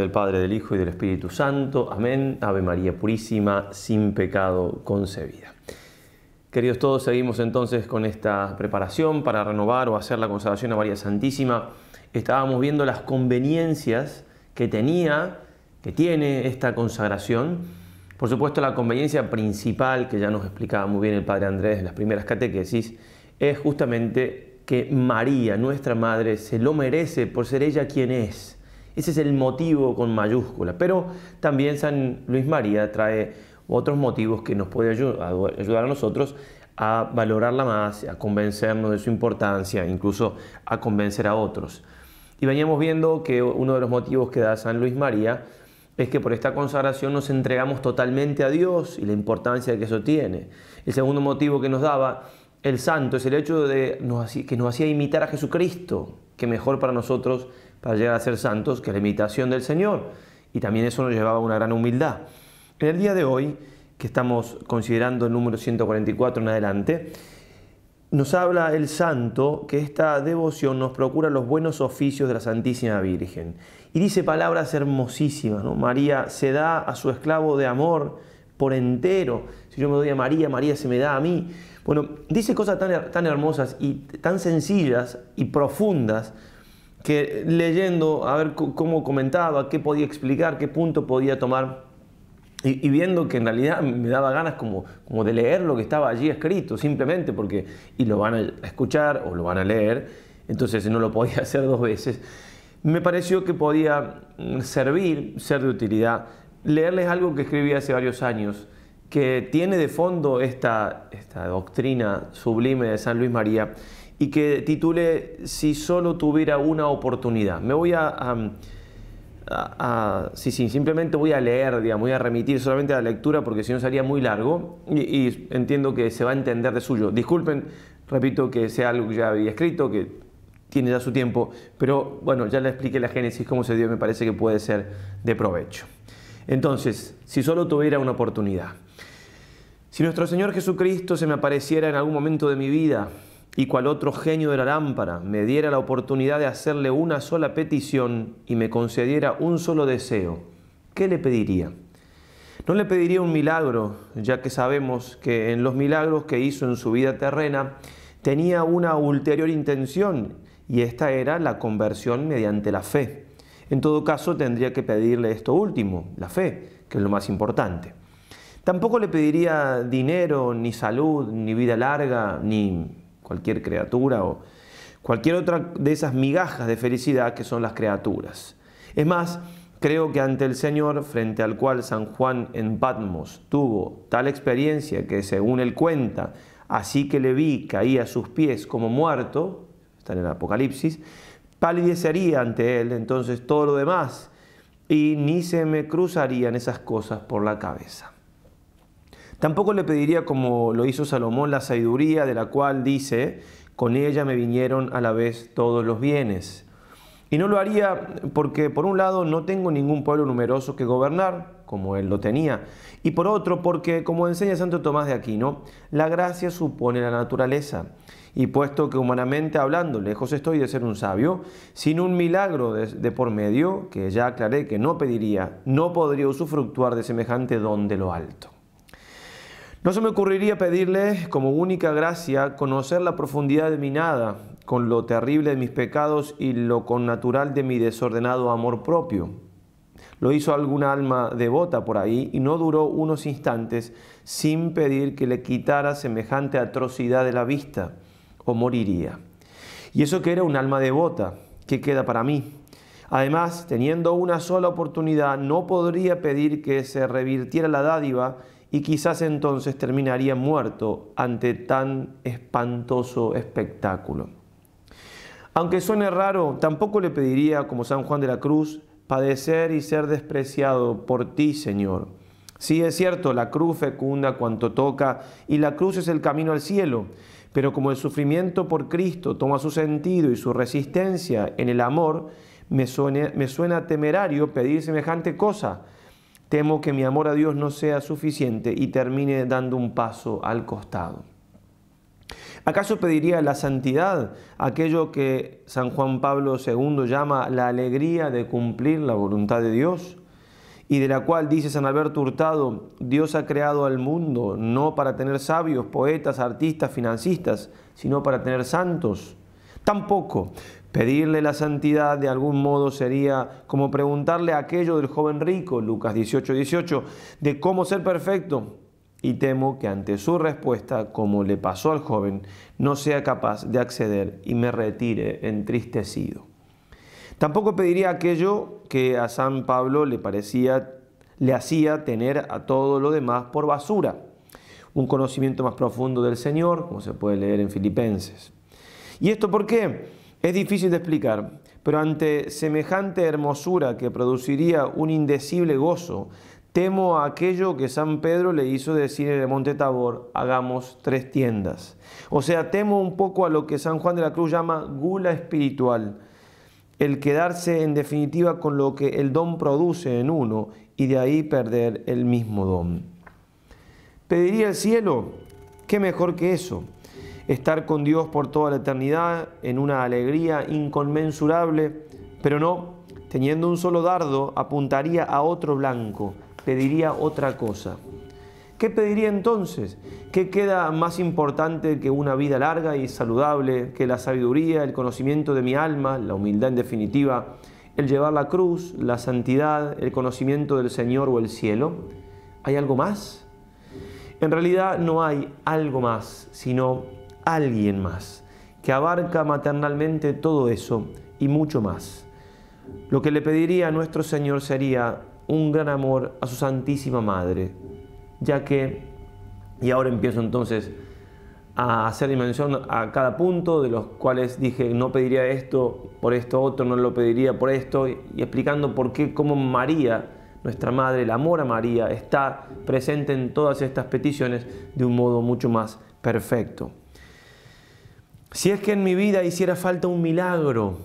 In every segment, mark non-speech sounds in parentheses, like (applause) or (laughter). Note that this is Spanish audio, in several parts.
del Padre, del Hijo y del Espíritu Santo. Amén. Ave María Purísima, sin pecado concebida. Queridos todos, seguimos entonces con esta preparación para renovar o hacer la consagración a María Santísima. Estábamos viendo las conveniencias que tenía, que tiene esta consagración. Por supuesto, la conveniencia principal, que ya nos explicaba muy bien el Padre Andrés en las primeras catequesis, es justamente que María, nuestra Madre, se lo merece por ser ella quien es ese es el motivo con mayúscula. Pero también San Luis María trae otros motivos que nos puede ayudar a nosotros a valorarla más, a convencernos de su importancia, incluso a convencer a otros. Y veníamos viendo que uno de los motivos que da San Luis María es que por esta consagración nos entregamos totalmente a Dios y la importancia que eso tiene. El segundo motivo que nos daba el santo es el hecho de que nos hacía imitar a Jesucristo, que mejor para nosotros para llegar a ser santos, que es la imitación del Señor. Y también eso nos llevaba a una gran humildad. En el día de hoy, que estamos considerando el número 144 en adelante, nos habla el santo que esta devoción nos procura los buenos oficios de la Santísima Virgen. Y dice palabras hermosísimas, ¿no? María se da a su esclavo de amor por entero. Si yo me doy a María, María se me da a mí. Bueno, dice cosas tan, tan hermosas y tan sencillas y profundas que leyendo, a ver cómo comentaba, qué podía explicar, qué punto podía tomar, y, viendo que en realidad me daba ganas como, de leer lo que estaba allí escrito, simplemente porque, y lo van a escuchar o lo van a leer, entonces no lo podía (laughs) hacer dos veces, me pareció que podía mm, servir, ser de utilidad, leerles algo que escribí hace varios años, que tiene de fondo esta doctrina sublime de San Luis María, y que titule Si solo tuviera una oportunidad. Me voy a, sí, sí, simplemente voy a leer, voy a remitir solamente a la lectura porque si no sería muy largo y, y, entiendo que se va a entender de suyo. Disculpen, repito que sea algo que ya había escrito, que tiene ya su tiempo, pero bueno, ya le expliqué la génesis, cómo se dio, me parece que puede ser de provecho. Entonces, si solo tuviera una oportunidad, si nuestro Señor Jesucristo se me apareciera en algún momento de mi vida, y cual otro genio de la lámpara me diera la oportunidad de hacerle una sola petición y me concediera un solo deseo, ¿qué le pediría? No le pediría un milagro, ya que sabemos que en los milagros que hizo en su vida terrena tenía una ulterior intención y esta era la conversión mediante la fe. En todo caso tendría que pedirle esto último, la fe, que es lo más importante. Tampoco le pediría dinero, ni salud, ni vida larga, ni cualquier criatura o cualquier otra de esas migajas de felicidad que son las criaturas. Es más, creo que ante el Señor, frente al cual San Juan en Patmos tuvo tal experiencia que según él cuenta, así que le vi caí a sus pies como muerto, está en el Apocalipsis, palidecería ante él entonces todo lo demás y ni se me cruzarían esas cosas por la cabeza. Tampoco le pediría, como lo hizo Salomón, la sabiduría de la cual dice, con ella me vinieron a la vez todos los bienes. Y no lo haría porque, por un lado, no tengo ningún pueblo numeroso que gobernar, como él lo tenía, y por otro, porque, como enseña Santo Tomás de Aquino, la gracia supone la naturaleza. Y puesto que humanamente hablando, lejos estoy de ser un sabio, sin un milagro de, por medio, que ya aclaré que no pediría, no podría usufructuar de semejante don de lo alto. No se me ocurriría pedirle como única gracia conocer la profundidad de mi nada, con lo terrible de mis pecados y lo connatural de mi desordenado amor propio. Lo hizo alguna alma devota por ahí y no duró unos instantes sin pedir que le quitara semejante atrocidad de la vista, o moriría. Y eso que era un alma devota, ¿qué queda para mí. Además, teniendo una sola oportunidad, no podría pedir que se revirtiera la dádiva y quizás entonces terminaría muerto ante tan espantoso espectáculo. Aunque suene raro, tampoco le pediría, como San Juan de la Cruz, padecer y ser despreciado por ti, Señor. Sí, es cierto, la cruz fecunda cuanto toca y la cruz es el camino al cielo, pero como el sufrimiento por Cristo toma su sentido y su resistencia en el amor, me suena, me suena temerario pedir semejante cosa, temo que mi amor a Dios no sea suficiente y termine dando un paso al costado. ¿Acaso pediría la santidad, aquello que San Juan Pablo II llama la alegría de cumplir la voluntad de Dios? Y de la cual dice San Alberto Hurtado, Dios ha creado al mundo no para tener sabios, poetas, artistas, financistas, sino para tener santos. Tampoco, Pedirle la santidad de algún modo sería como preguntarle aquello del joven rico, Lucas 18, 18, de cómo ser perfecto. Y temo que ante su respuesta, como le pasó al joven, no sea capaz de acceder y me retire entristecido. Tampoco pediría aquello que a San Pablo le parecía le hacía tener a todo lo demás por basura, un conocimiento más profundo del Señor, como se puede leer en Filipenses. ¿Y esto por qué? Es difícil de explicar, pero ante semejante hermosura que produciría un indecible gozo, temo a aquello que San Pedro le hizo decir en el monte Tabor, hagamos tres tiendas. O sea, temo un poco a lo que San Juan de la Cruz llama gula espiritual, el quedarse en definitiva con lo que el don produce en uno y de ahí perder el mismo don. Pediría el cielo, ¿qué mejor que eso? estar con Dios por toda la eternidad en una alegría inconmensurable, pero no, teniendo un solo dardo, apuntaría a otro blanco, pediría otra cosa. ¿Qué pediría entonces? ¿Qué queda más importante que una vida larga y saludable, que la sabiduría, el conocimiento de mi alma, la humildad en definitiva, el llevar la cruz, la santidad, el conocimiento del Señor o el cielo? ¿Hay algo más? En realidad no hay algo más, sino alguien más, que abarca maternalmente todo eso y mucho más. Lo que le pediría a nuestro Señor sería un gran amor a su Santísima Madre, ya que, y ahora empiezo entonces a hacer dimensión a cada punto, de los cuales dije no pediría esto por esto otro, no lo pediría por esto, y explicando por qué, cómo María, nuestra Madre, el amor a María, está presente en todas estas peticiones de un modo mucho más perfecto. Si es que en mi vida hiciera falta un milagro,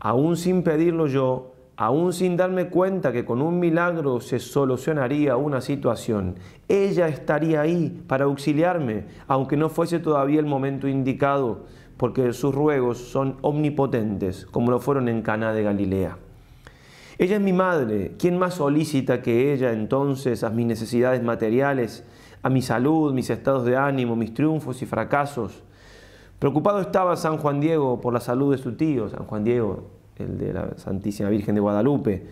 aún sin pedirlo yo, aún sin darme cuenta que con un milagro se solucionaría una situación, ella estaría ahí para auxiliarme, aunque no fuese todavía el momento indicado, porque sus ruegos son omnipotentes, como lo fueron en Cana de Galilea. Ella es mi madre, ¿quién más solicita que ella entonces a mis necesidades materiales, a mi salud, mis estados de ánimo, mis triunfos y fracasos? Preocupado estaba San Juan Diego por la salud de su tío, San Juan Diego, el de la Santísima Virgen de Guadalupe.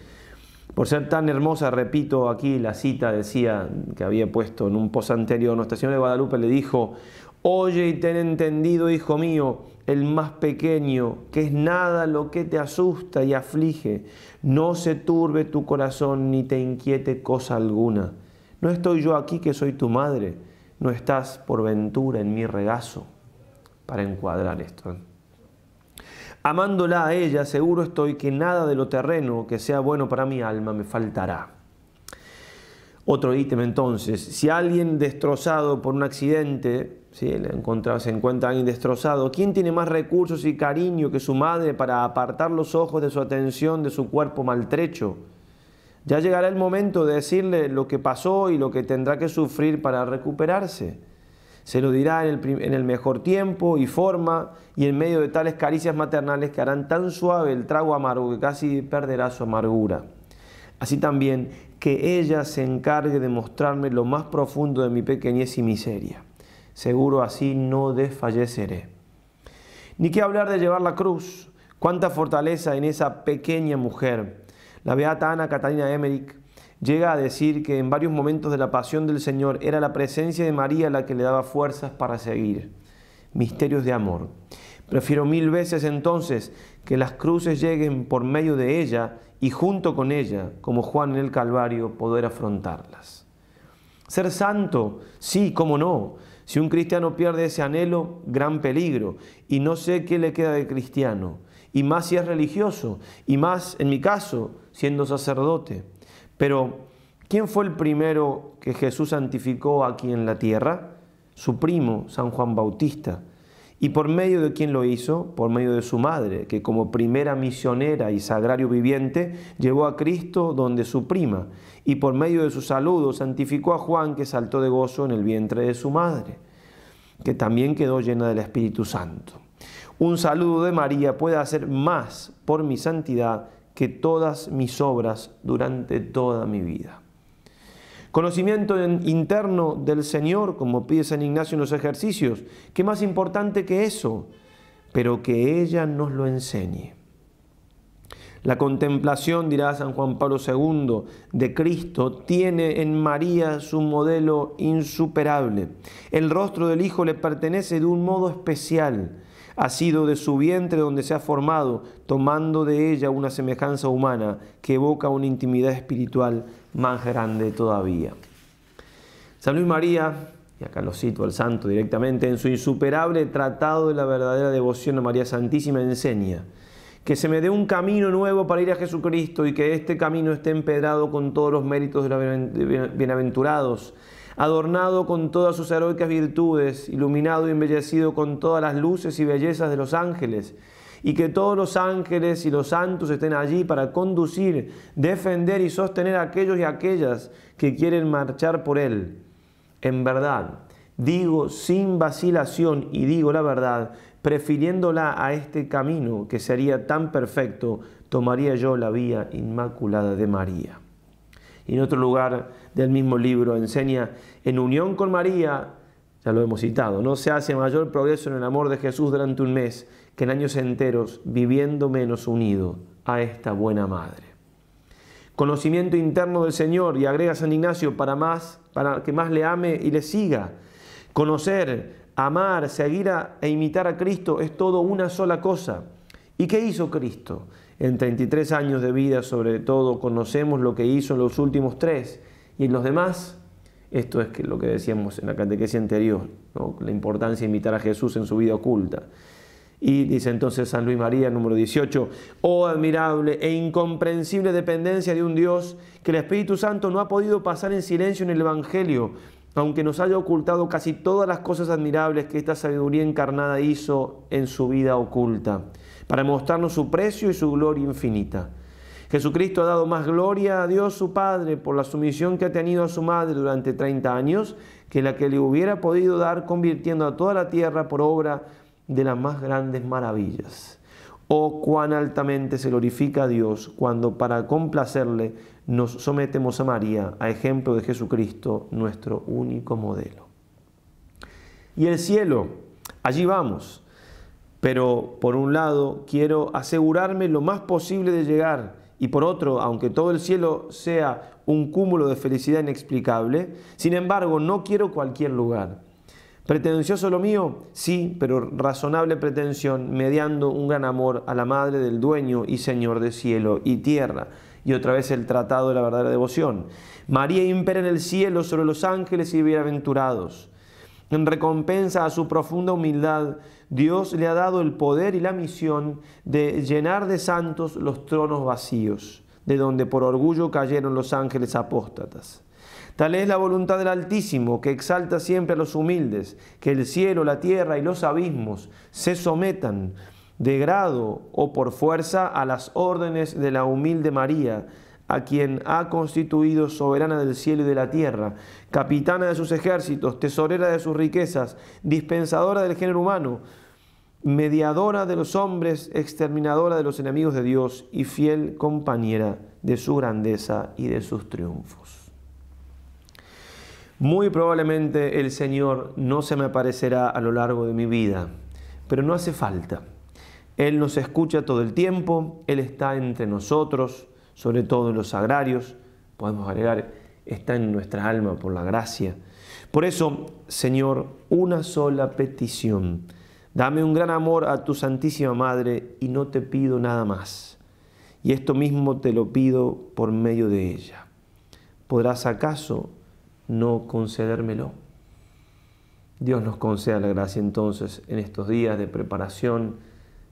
Por ser tan hermosa, repito aquí la cita, decía que había puesto en un post anterior, Nuestra Señora de Guadalupe le dijo, oye y ten entendido, hijo mío, el más pequeño, que es nada lo que te asusta y aflige. No se turbe tu corazón ni te inquiete cosa alguna. No estoy yo aquí que soy tu madre, no estás por ventura en mi regazo para encuadrar esto. Amándola a ella, seguro estoy que nada de lo terreno que sea bueno para mi alma me faltará. Otro ítem entonces, si alguien destrozado por un accidente, si se encuentra alguien destrozado, ¿quién tiene más recursos y cariño que su madre para apartar los ojos de su atención de su cuerpo maltrecho? Ya llegará el momento de decirle lo que pasó y lo que tendrá que sufrir para recuperarse. Se lo dirá en el, mejor tiempo y forma y en medio de tales caricias maternales que harán tan suave el trago amargo que casi perderá su amargura. Así también que ella se encargue de mostrarme lo más profundo de mi pequeñez y miseria. Seguro así no desfalleceré. Ni qué hablar de llevar la cruz. Cuánta fortaleza en esa pequeña mujer. La beata Ana Catalina Emmerich llega a decir que en varios momentos de la pasión del Señor era la presencia de María la que le daba fuerzas para seguir. Misterios de amor. Prefiero mil veces entonces que las cruces lleguen por medio de ella y junto con ella, como Juan en el Calvario, poder afrontarlas. Ser santo, sí, cómo no. Si un cristiano pierde ese anhelo, gran peligro. Y no sé qué le queda de cristiano. Y más si es religioso. Y más, en mi caso, siendo sacerdote. Pero, ¿quién fue el primero que Jesús santificó aquí en la tierra? Su primo, San Juan Bautista. ¿Y por medio de quién lo hizo? Por medio de su madre, que como primera misionera y sagrario viviente llevó a Cristo donde su prima, y por medio de su saludo santificó a Juan que saltó de gozo en el vientre de su madre, que también quedó llena del Espíritu Santo. Un saludo de María puede hacer más por mi santidad que todas mis obras durante toda mi vida. Conocimiento interno del Señor, como pide San Ignacio en los ejercicios, ¿qué más importante que eso? Pero que ella nos lo enseñe. La contemplación, dirá San Juan Pablo II, de Cristo tiene en María su modelo insuperable. El rostro del Hijo le pertenece de un modo especial ha sido de su vientre donde se ha formado, tomando de ella una semejanza humana que evoca una intimidad espiritual más grande todavía. San Luis María, y acá lo cito al santo directamente, en su insuperable tratado de la verdadera devoción a María Santísima enseña que se me dé un camino nuevo para ir a Jesucristo y que este camino esté empedrado con todos los méritos de los bienaventurados adornado con todas sus heroicas virtudes, iluminado y embellecido con todas las luces y bellezas de los ángeles, y que todos los ángeles y los santos estén allí para conducir, defender y sostener a aquellos y aquellas que quieren marchar por Él. En verdad, digo sin vacilación y digo la verdad, prefiriéndola a este camino que sería tan perfecto, tomaría yo la vía inmaculada de María. Y en otro lugar, del mismo libro enseña, en unión con María, ya lo hemos citado, no se hace mayor progreso en el amor de Jesús durante un mes que en años enteros viviendo menos unido a esta buena madre. Conocimiento interno del Señor y agrega San Ignacio para, más, para que más le ame y le siga. Conocer, amar, seguir e imitar a Cristo es todo una sola cosa. ¿Y qué hizo Cristo? En 33 años de vida, sobre todo, conocemos lo que hizo en los últimos tres y en los demás, esto es que lo que decíamos en la catequesia anterior, la importancia de imitar a Jesús en su vida oculta. Y dice entonces San Luis María, número 18, oh admirable e incomprensible dependencia de un Dios que el Espíritu Santo no ha podido pasar en silencio en el Evangelio, aunque nos haya ocultado casi todas las cosas admirables que esta sabiduría encarnada hizo en su vida oculta, para mostrarnos su precio y su gloria infinita. Jesucristo ha dado más gloria a Dios su Padre por la sumisión que ha tenido a su madre durante 30 años que la que le hubiera podido dar convirtiendo a toda la tierra por obra de las más grandes maravillas. Oh, cuán altamente se glorifica a Dios cuando para complacerle nos sometemos a María, a ejemplo de Jesucristo, nuestro único modelo. Y el cielo, allí vamos. Pero por un lado, quiero asegurarme lo más posible de llegar y por otro, aunque todo el cielo sea un cúmulo de felicidad inexplicable, sin embargo no quiero cualquier lugar. ¿Pretencioso lo mío? Sí, pero razonable pretensión, mediando un gran amor a la Madre del Dueño y Señor de cielo y tierra. Y otra vez el tratado de la verdadera devoción. María impera en el cielo sobre los ángeles y bienaventurados. En recompensa a su profunda humildad, Dios le ha dado el poder y la misión de llenar de santos los tronos vacíos, de donde por orgullo cayeron los ángeles apóstatas. Tal es la voluntad del Altísimo, que exalta siempre a los humildes, que el cielo, la tierra y los abismos se sometan de grado o por fuerza a las órdenes de la humilde María, a quien ha constituido soberana del cielo y de la tierra, capitana de sus ejércitos, tesorera de sus riquezas, dispensadora del género humano, mediadora de los hombres, exterminadora de los enemigos de Dios y fiel compañera de su grandeza y de sus triunfos. Muy probablemente el Señor no se me aparecerá a lo largo de mi vida, pero no hace falta. Él nos escucha todo el tiempo, Él está entre nosotros, sobre todo en los agrarios, podemos agregar, está en nuestra alma por la gracia. Por eso, Señor, una sola petición. Dame un gran amor a tu Santísima Madre y no te pido nada más. Y esto mismo te lo pido por medio de ella. ¿Podrás acaso no concedérmelo? Dios nos conceda la gracia entonces en estos días de preparación,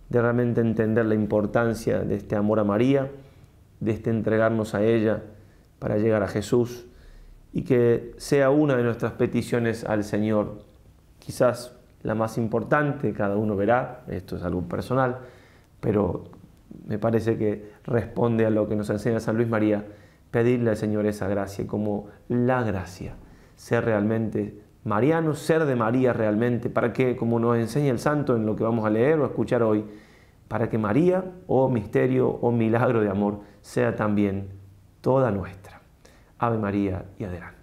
de realmente entender la importancia de este amor a María de este entregarnos a ella para llegar a Jesús y que sea una de nuestras peticiones al Señor, quizás la más importante, cada uno verá, esto es algo personal, pero me parece que responde a lo que nos enseña San Luis María, pedirle al Señor esa gracia, como la gracia, ser realmente mariano, ser de María realmente, para que, como nos enseña el santo en lo que vamos a leer o escuchar hoy, para que María, o oh misterio, o oh milagro de amor, sea también toda nuestra. Ave María y adelante.